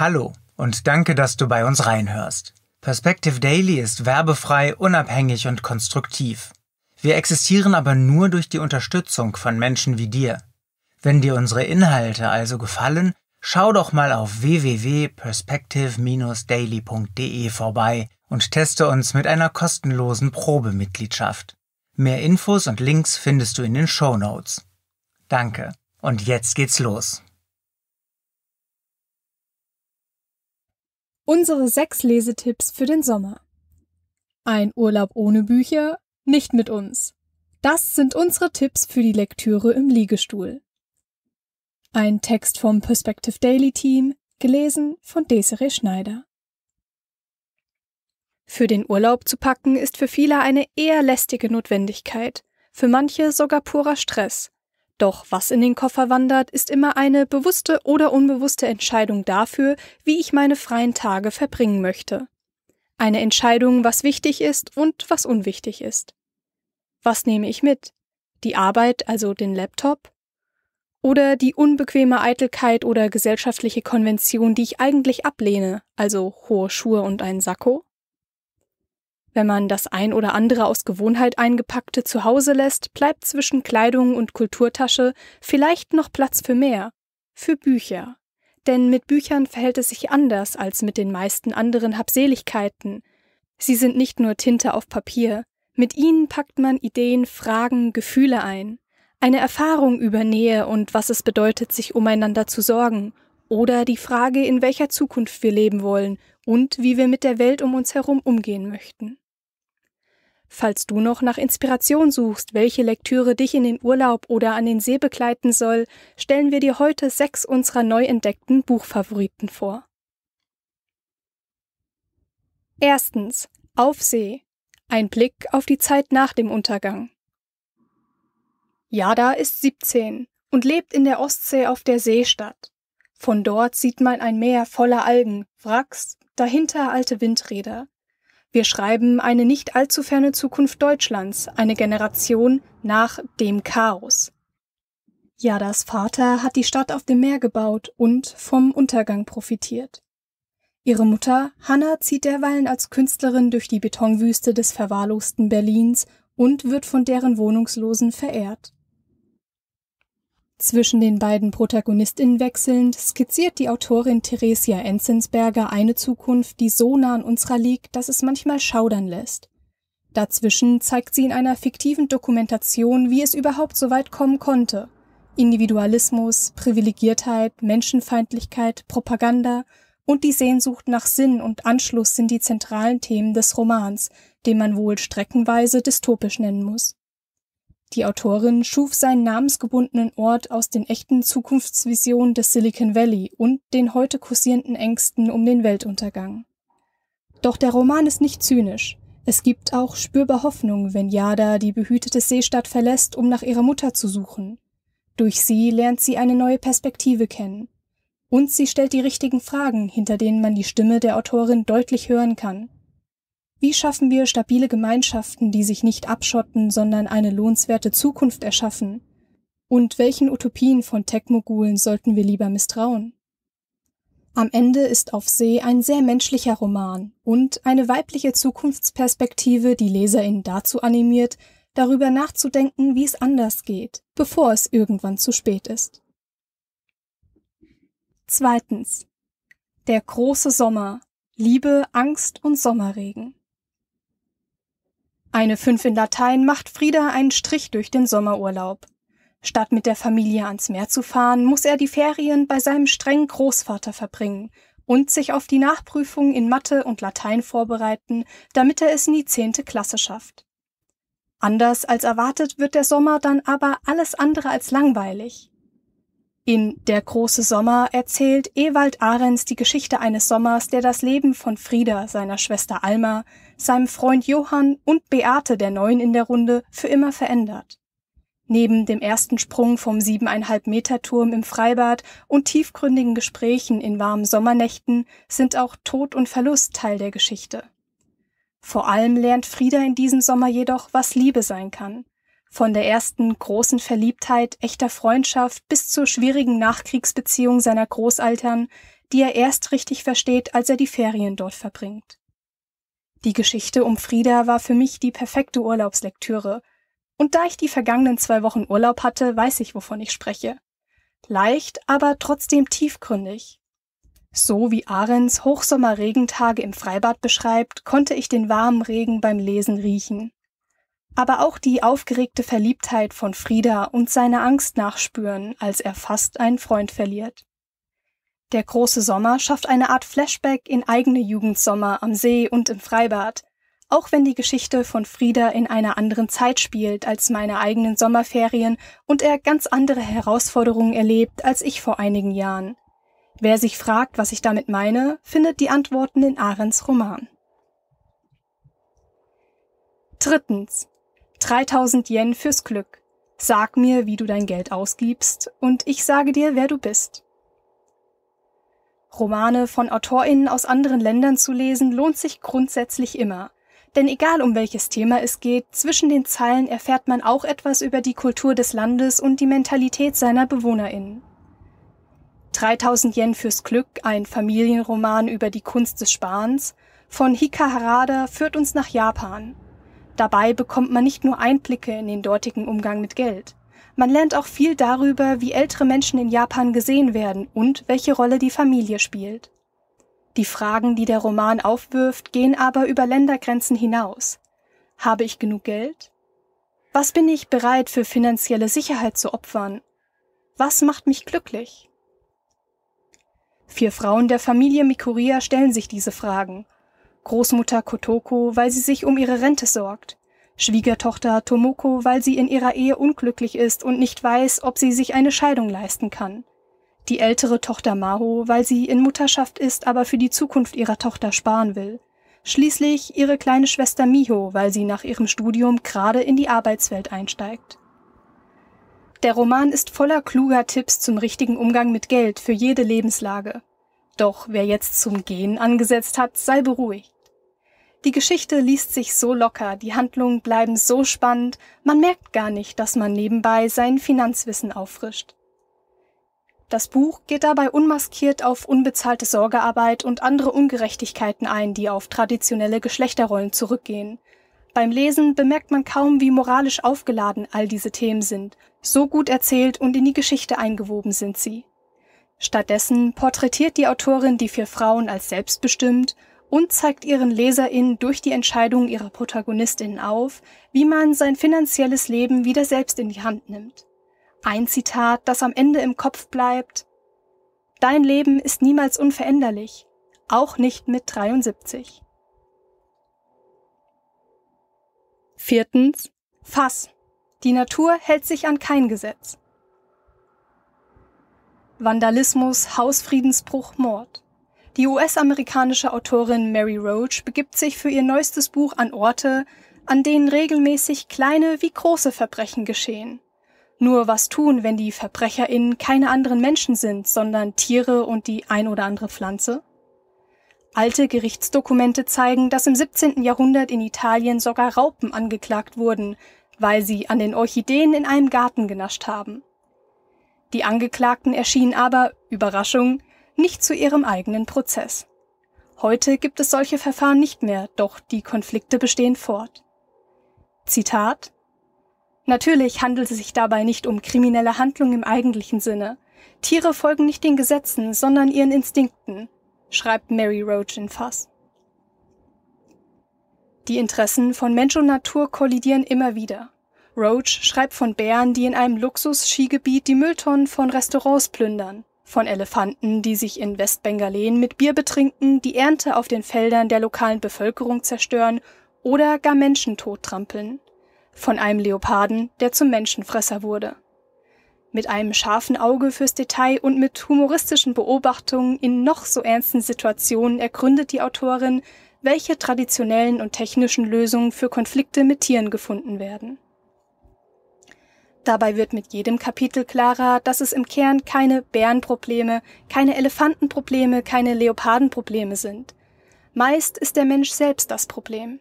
Hallo und danke, dass du bei uns reinhörst. Perspective Daily ist werbefrei, unabhängig und konstruktiv. Wir existieren aber nur durch die Unterstützung von Menschen wie dir. Wenn dir unsere Inhalte also gefallen, schau doch mal auf www.perspective-daily.de vorbei und teste uns mit einer kostenlosen Probemitgliedschaft. Mehr Infos und Links findest du in den Show Notes. Danke. Und jetzt geht's los. Unsere sechs Lesetipps für den Sommer. Ein Urlaub ohne Bücher? Nicht mit uns. Das sind unsere Tipps für die Lektüre im Liegestuhl. Ein Text vom Perspective Daily Team, gelesen von Desiree Schneider. Für den Urlaub zu packen ist für viele eine eher lästige Notwendigkeit, für manche sogar purer Stress, doch was in den Koffer wandert, ist immer eine bewusste oder unbewusste Entscheidung dafür, wie ich meine freien Tage verbringen möchte. Eine Entscheidung, was wichtig ist und was unwichtig ist. Was nehme ich mit? Die Arbeit, also den Laptop? Oder die unbequeme Eitelkeit oder gesellschaftliche Konvention, die ich eigentlich ablehne, also hohe Schuhe und einen Sakko? Wenn man das ein oder andere aus Gewohnheit eingepackte zu Hause lässt, bleibt zwischen Kleidung und Kulturtasche vielleicht noch Platz für mehr, für Bücher. Denn mit Büchern verhält es sich anders als mit den meisten anderen Habseligkeiten. Sie sind nicht nur Tinte auf Papier, mit ihnen packt man Ideen, Fragen, Gefühle ein, eine Erfahrung über Nähe und was es bedeutet, sich umeinander zu sorgen oder die Frage, in welcher Zukunft wir leben wollen und wie wir mit der Welt um uns herum umgehen möchten. Falls du noch nach Inspiration suchst, welche Lektüre dich in den Urlaub oder an den See begleiten soll, stellen wir dir heute sechs unserer neu entdeckten Buchfavoriten vor. Erstens Auf See. Ein Blick auf die Zeit nach dem Untergang. Jada ist 17 und lebt in der Ostsee auf der Seestadt. Von dort sieht man ein Meer voller Algen, Wracks, dahinter alte Windräder. Wir schreiben eine nicht allzu ferne Zukunft Deutschlands, eine Generation nach dem Chaos. Jadas Vater hat die Stadt auf dem Meer gebaut und vom Untergang profitiert. Ihre Mutter, Hanna, zieht derweilen als Künstlerin durch die Betonwüste des verwahrlosten Berlins und wird von deren Wohnungslosen verehrt. Zwischen den beiden ProtagonistInnen wechselnd skizziert die Autorin Theresia Enzensberger eine Zukunft, die so nah an unserer liegt, dass es manchmal schaudern lässt. Dazwischen zeigt sie in einer fiktiven Dokumentation, wie es überhaupt so weit kommen konnte. Individualismus, Privilegiertheit, Menschenfeindlichkeit, Propaganda und die Sehnsucht nach Sinn und Anschluss sind die zentralen Themen des Romans, den man wohl streckenweise dystopisch nennen muss. Die Autorin schuf seinen namensgebundenen Ort aus den echten Zukunftsvisionen des Silicon Valley und den heute kursierenden Ängsten um den Weltuntergang. Doch der Roman ist nicht zynisch. Es gibt auch spürbar Hoffnung, wenn Yada die behütete Seestadt verlässt, um nach ihrer Mutter zu suchen. Durch sie lernt sie eine neue Perspektive kennen. Und sie stellt die richtigen Fragen, hinter denen man die Stimme der Autorin deutlich hören kann. Wie schaffen wir stabile Gemeinschaften, die sich nicht abschotten, sondern eine lohnenswerte Zukunft erschaffen? Und welchen Utopien von Tech-Mogulen sollten wir lieber misstrauen? Am Ende ist auf See ein sehr menschlicher Roman und eine weibliche Zukunftsperspektive, die LeserInnen dazu animiert, darüber nachzudenken, wie es anders geht, bevor es irgendwann zu spät ist. Zweitens. Der große Sommer. Liebe, Angst und Sommerregen. Eine Fünf in Latein macht Frieda einen Strich durch den Sommerurlaub. Statt mit der Familie ans Meer zu fahren, muss er die Ferien bei seinem strengen Großvater verbringen und sich auf die Nachprüfung in Mathe und Latein vorbereiten, damit er es in die zehnte Klasse schafft. Anders als erwartet wird der Sommer dann aber alles andere als langweilig. In Der große Sommer erzählt Ewald Ahrens die Geschichte eines Sommers, der das Leben von Frieda, seiner Schwester Alma, seinem Freund Johann und Beate, der Neuen in der Runde, für immer verändert. Neben dem ersten Sprung vom siebeneinhalb Meter Turm im Freibad und tiefgründigen Gesprächen in warmen Sommernächten sind auch Tod und Verlust Teil der Geschichte. Vor allem lernt Frieda in diesem Sommer jedoch, was Liebe sein kann. Von der ersten großen Verliebtheit, echter Freundschaft bis zur schwierigen Nachkriegsbeziehung seiner Großeltern, die er erst richtig versteht, als er die Ferien dort verbringt. Die Geschichte um Frieda war für mich die perfekte Urlaubslektüre. Und da ich die vergangenen zwei Wochen Urlaub hatte, weiß ich, wovon ich spreche. Leicht, aber trotzdem tiefgründig. So wie Ahrens Hochsommerregentage im Freibad beschreibt, konnte ich den warmen Regen beim Lesen riechen aber auch die aufgeregte Verliebtheit von Frieda und seine Angst nachspüren, als er fast einen Freund verliert. Der große Sommer schafft eine Art Flashback in eigene Jugendsommer am See und im Freibad, auch wenn die Geschichte von Frieda in einer anderen Zeit spielt als meine eigenen Sommerferien und er ganz andere Herausforderungen erlebt als ich vor einigen Jahren. Wer sich fragt, was ich damit meine, findet die Antworten in Arends Roman. Drittens. 3000 Yen fürs Glück. Sag mir, wie du dein Geld ausgibst, und ich sage dir, wer du bist. Romane von AutorInnen aus anderen Ländern zu lesen, lohnt sich grundsätzlich immer. Denn egal um welches Thema es geht, zwischen den Zeilen erfährt man auch etwas über die Kultur des Landes und die Mentalität seiner BewohnerInnen. 3000 Yen fürs Glück, ein Familienroman über die Kunst des Sparens, von Hika Harada führt uns nach Japan. Dabei bekommt man nicht nur Einblicke in den dortigen Umgang mit Geld. Man lernt auch viel darüber, wie ältere Menschen in Japan gesehen werden und welche Rolle die Familie spielt. Die Fragen, die der Roman aufwirft, gehen aber über Ländergrenzen hinaus. Habe ich genug Geld? Was bin ich bereit für finanzielle Sicherheit zu opfern? Was macht mich glücklich? Vier Frauen der Familie Mikuria stellen sich diese Fragen Großmutter Kotoko, weil sie sich um ihre Rente sorgt, Schwiegertochter Tomoko, weil sie in ihrer Ehe unglücklich ist und nicht weiß, ob sie sich eine Scheidung leisten kann, die ältere Tochter Maho, weil sie in Mutterschaft ist, aber für die Zukunft ihrer Tochter sparen will, schließlich ihre kleine Schwester Miho, weil sie nach ihrem Studium gerade in die Arbeitswelt einsteigt. Der Roman ist voller kluger Tipps zum richtigen Umgang mit Geld für jede Lebenslage. Doch wer jetzt zum Gehen angesetzt hat, sei beruhigt. Die Geschichte liest sich so locker, die Handlungen bleiben so spannend, man merkt gar nicht, dass man nebenbei sein Finanzwissen auffrischt. Das Buch geht dabei unmaskiert auf unbezahlte Sorgearbeit und andere Ungerechtigkeiten ein, die auf traditionelle Geschlechterrollen zurückgehen. Beim Lesen bemerkt man kaum, wie moralisch aufgeladen all diese Themen sind. So gut erzählt und in die Geschichte eingewoben sind sie. Stattdessen porträtiert die Autorin die vier Frauen als selbstbestimmt und zeigt ihren LeserInnen durch die Entscheidungen ihrer ProtagonistInnen auf, wie man sein finanzielles Leben wieder selbst in die Hand nimmt. Ein Zitat, das am Ende im Kopf bleibt. Dein Leben ist niemals unveränderlich, auch nicht mit 73. Viertens. Fass. Die Natur hält sich an kein Gesetz. Vandalismus, Hausfriedensbruch, Mord. Die US-amerikanische Autorin Mary Roach begibt sich für ihr neuestes Buch an Orte, an denen regelmäßig kleine wie große Verbrechen geschehen. Nur was tun, wenn die VerbrecherInnen keine anderen Menschen sind, sondern Tiere und die ein oder andere Pflanze? Alte Gerichtsdokumente zeigen, dass im 17. Jahrhundert in Italien sogar Raupen angeklagt wurden, weil sie an den Orchideen in einem Garten genascht haben. Die Angeklagten erschienen aber, Überraschung, nicht zu ihrem eigenen Prozess. Heute gibt es solche Verfahren nicht mehr, doch die Konflikte bestehen fort. Zitat Natürlich handelt es sich dabei nicht um kriminelle Handlung im eigentlichen Sinne. Tiere folgen nicht den Gesetzen, sondern ihren Instinkten, schreibt Mary Roach in Fass. Die Interessen von Mensch und Natur kollidieren immer wieder. Roach schreibt von Bären, die in einem Luxus-Skigebiet die Mülltonnen von Restaurants plündern, von Elefanten, die sich in Westbengalen mit Bier betrinken, die Ernte auf den Feldern der lokalen Bevölkerung zerstören oder gar Menschen tottrampeln, von einem Leoparden, der zum Menschenfresser wurde. Mit einem scharfen Auge fürs Detail und mit humoristischen Beobachtungen in noch so ernsten Situationen ergründet die Autorin, welche traditionellen und technischen Lösungen für Konflikte mit Tieren gefunden werden Dabei wird mit jedem Kapitel klarer, dass es im Kern keine Bärenprobleme, keine Elefantenprobleme, keine Leopardenprobleme sind. Meist ist der Mensch selbst das Problem.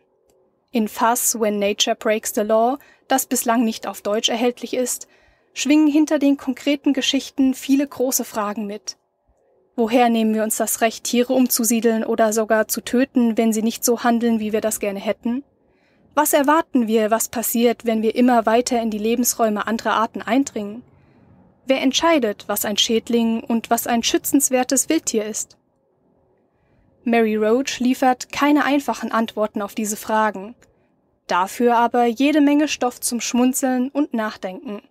In Fuss When Nature Breaks the Law, das bislang nicht auf Deutsch erhältlich ist, schwingen hinter den konkreten Geschichten viele große Fragen mit. Woher nehmen wir uns das Recht, Tiere umzusiedeln oder sogar zu töten, wenn sie nicht so handeln, wie wir das gerne hätten? Was erwarten wir, was passiert, wenn wir immer weiter in die Lebensräume anderer Arten eindringen? Wer entscheidet, was ein Schädling und was ein schützenswertes Wildtier ist? Mary Roach liefert keine einfachen Antworten auf diese Fragen, dafür aber jede Menge Stoff zum Schmunzeln und Nachdenken.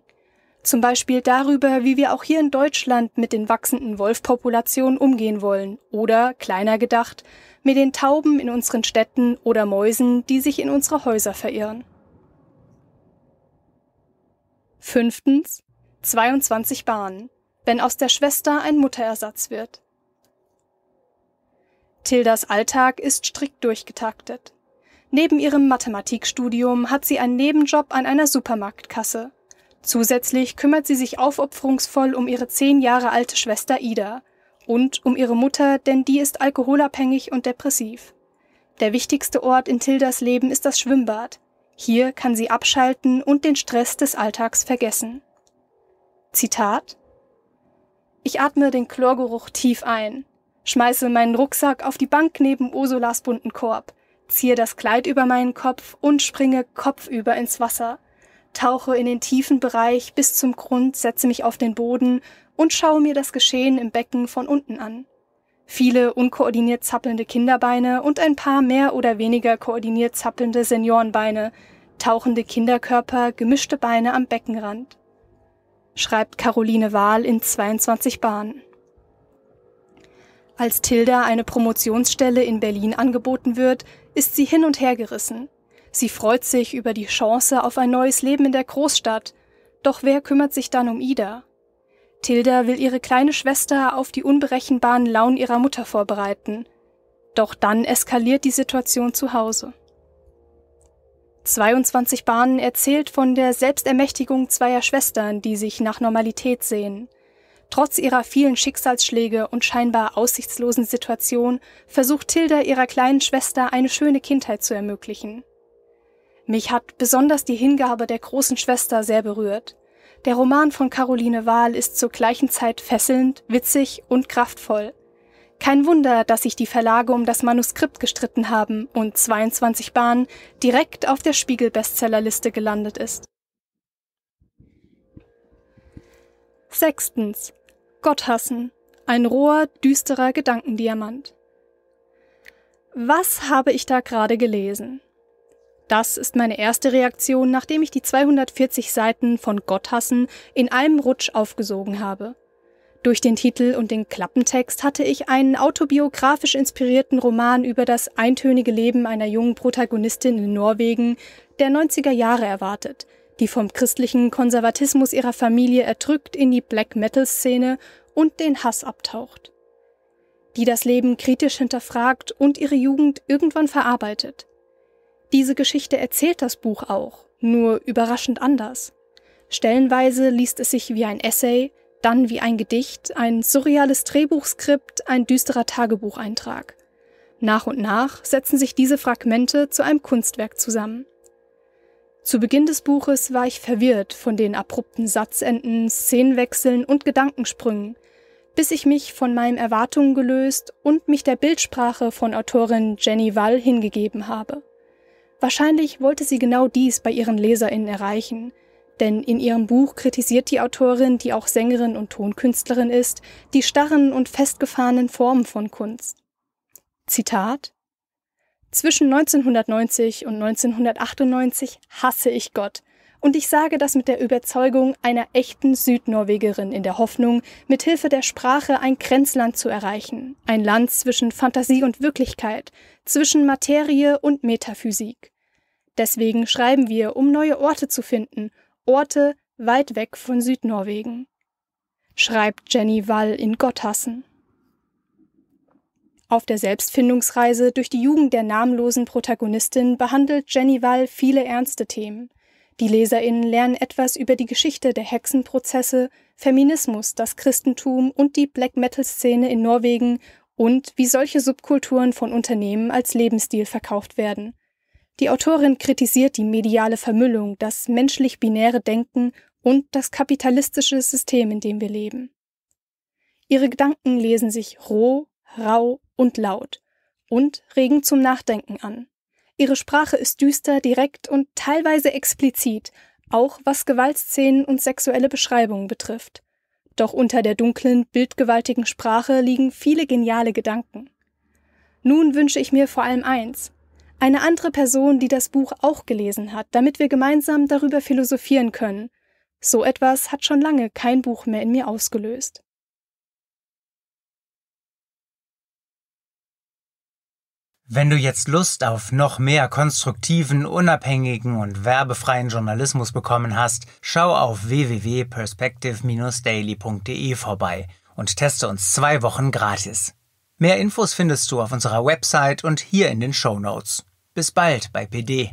Zum Beispiel darüber, wie wir auch hier in Deutschland mit den wachsenden Wolfpopulationen umgehen wollen oder, kleiner gedacht, mit den Tauben in unseren Städten oder Mäusen, die sich in unsere Häuser verirren. Fünftens 22 Bahnen, wenn aus der Schwester ein Mutterersatz wird. Tildas Alltag ist strikt durchgetaktet. Neben ihrem Mathematikstudium hat sie einen Nebenjob an einer Supermarktkasse. Zusätzlich kümmert sie sich aufopferungsvoll um ihre zehn Jahre alte Schwester Ida, und um ihre Mutter, denn die ist alkoholabhängig und depressiv. Der wichtigste Ort in Tildas Leben ist das Schwimmbad. Hier kann sie abschalten und den Stress des Alltags vergessen. Zitat Ich atme den Chlorgeruch tief ein, schmeiße meinen Rucksack auf die Bank neben Ursulas bunten Korb, ziehe das Kleid über meinen Kopf und springe kopfüber ins Wasser – tauche in den tiefen Bereich bis zum Grund, setze mich auf den Boden und schaue mir das Geschehen im Becken von unten an. Viele unkoordiniert zappelnde Kinderbeine und ein paar mehr oder weniger koordiniert zappelnde Seniorenbeine, tauchende Kinderkörper, gemischte Beine am Beckenrand. Schreibt Caroline Wahl in 22 Bahnen. Als Tilda eine Promotionsstelle in Berlin angeboten wird, ist sie hin und her gerissen. Sie freut sich über die Chance auf ein neues Leben in der Großstadt, doch wer kümmert sich dann um Ida? Tilda will ihre kleine Schwester auf die unberechenbaren Launen ihrer Mutter vorbereiten. Doch dann eskaliert die Situation zu Hause. 22 Bahnen erzählt von der Selbstermächtigung zweier Schwestern, die sich nach Normalität sehen. Trotz ihrer vielen Schicksalsschläge und scheinbar aussichtslosen Situation versucht Tilda ihrer kleinen Schwester eine schöne Kindheit zu ermöglichen. Mich hat besonders die Hingabe der großen Schwester sehr berührt. Der Roman von Caroline Wahl ist zur gleichen Zeit fesselnd, witzig und kraftvoll. Kein Wunder, dass sich die Verlage um das Manuskript gestritten haben und 22 Bahnen direkt auf der Spiegel-Bestsellerliste gelandet ist. Sechstens. Gotthassen. Ein roher, düsterer Gedankendiamant. Was habe ich da gerade gelesen? Das ist meine erste Reaktion, nachdem ich die 240 Seiten von Gotthassen in einem Rutsch aufgesogen habe. Durch den Titel und den Klappentext hatte ich einen autobiografisch inspirierten Roman über das eintönige Leben einer jungen Protagonistin in Norwegen der 90er Jahre erwartet, die vom christlichen Konservatismus ihrer Familie erdrückt in die Black Metal-Szene und den Hass abtaucht. Die das Leben kritisch hinterfragt und ihre Jugend irgendwann verarbeitet. Diese Geschichte erzählt das Buch auch, nur überraschend anders. Stellenweise liest es sich wie ein Essay, dann wie ein Gedicht, ein surreales Drehbuchskript, ein düsterer Tagebucheintrag. Nach und nach setzen sich diese Fragmente zu einem Kunstwerk zusammen. Zu Beginn des Buches war ich verwirrt von den abrupten Satzenden, Szenenwechseln und Gedankensprüngen, bis ich mich von meinen Erwartungen gelöst und mich der Bildsprache von Autorin Jenny Wall hingegeben habe. Wahrscheinlich wollte sie genau dies bei ihren Leserinnen erreichen, denn in ihrem Buch kritisiert die Autorin, die auch Sängerin und Tonkünstlerin ist, die starren und festgefahrenen Formen von Kunst. Zitat Zwischen 1990 und 1998 hasse ich Gott, und ich sage das mit der Überzeugung einer echten Südnorwegerin in der Hoffnung, mithilfe der Sprache ein Grenzland zu erreichen, ein Land zwischen Fantasie und Wirklichkeit, zwischen Materie und Metaphysik. Deswegen schreiben wir, um neue Orte zu finden, Orte weit weg von Südnorwegen. Schreibt Jenny Wall in Gotthassen. Auf der Selbstfindungsreise durch die Jugend der namenlosen Protagonistin behandelt Jenny Wall viele ernste Themen. Die Leserinnen lernen etwas über die Geschichte der Hexenprozesse, Feminismus, das Christentum und die Black Metal-Szene in Norwegen und wie solche Subkulturen von Unternehmen als Lebensstil verkauft werden. Die Autorin kritisiert die mediale Vermüllung, das menschlich-binäre Denken und das kapitalistische System, in dem wir leben. Ihre Gedanken lesen sich roh, rau und laut und regen zum Nachdenken an. Ihre Sprache ist düster, direkt und teilweise explizit, auch was Gewaltszenen und sexuelle Beschreibungen betrifft. Doch unter der dunklen, bildgewaltigen Sprache liegen viele geniale Gedanken. Nun wünsche ich mir vor allem eins, eine andere Person, die das Buch auch gelesen hat, damit wir gemeinsam darüber philosophieren können. So etwas hat schon lange kein Buch mehr in mir ausgelöst. Wenn du jetzt Lust auf noch mehr konstruktiven, unabhängigen und werbefreien Journalismus bekommen hast, schau auf www.perspective-daily.de vorbei und teste uns zwei Wochen gratis. Mehr Infos findest du auf unserer Website und hier in den Show Notes. Bis bald bei PD.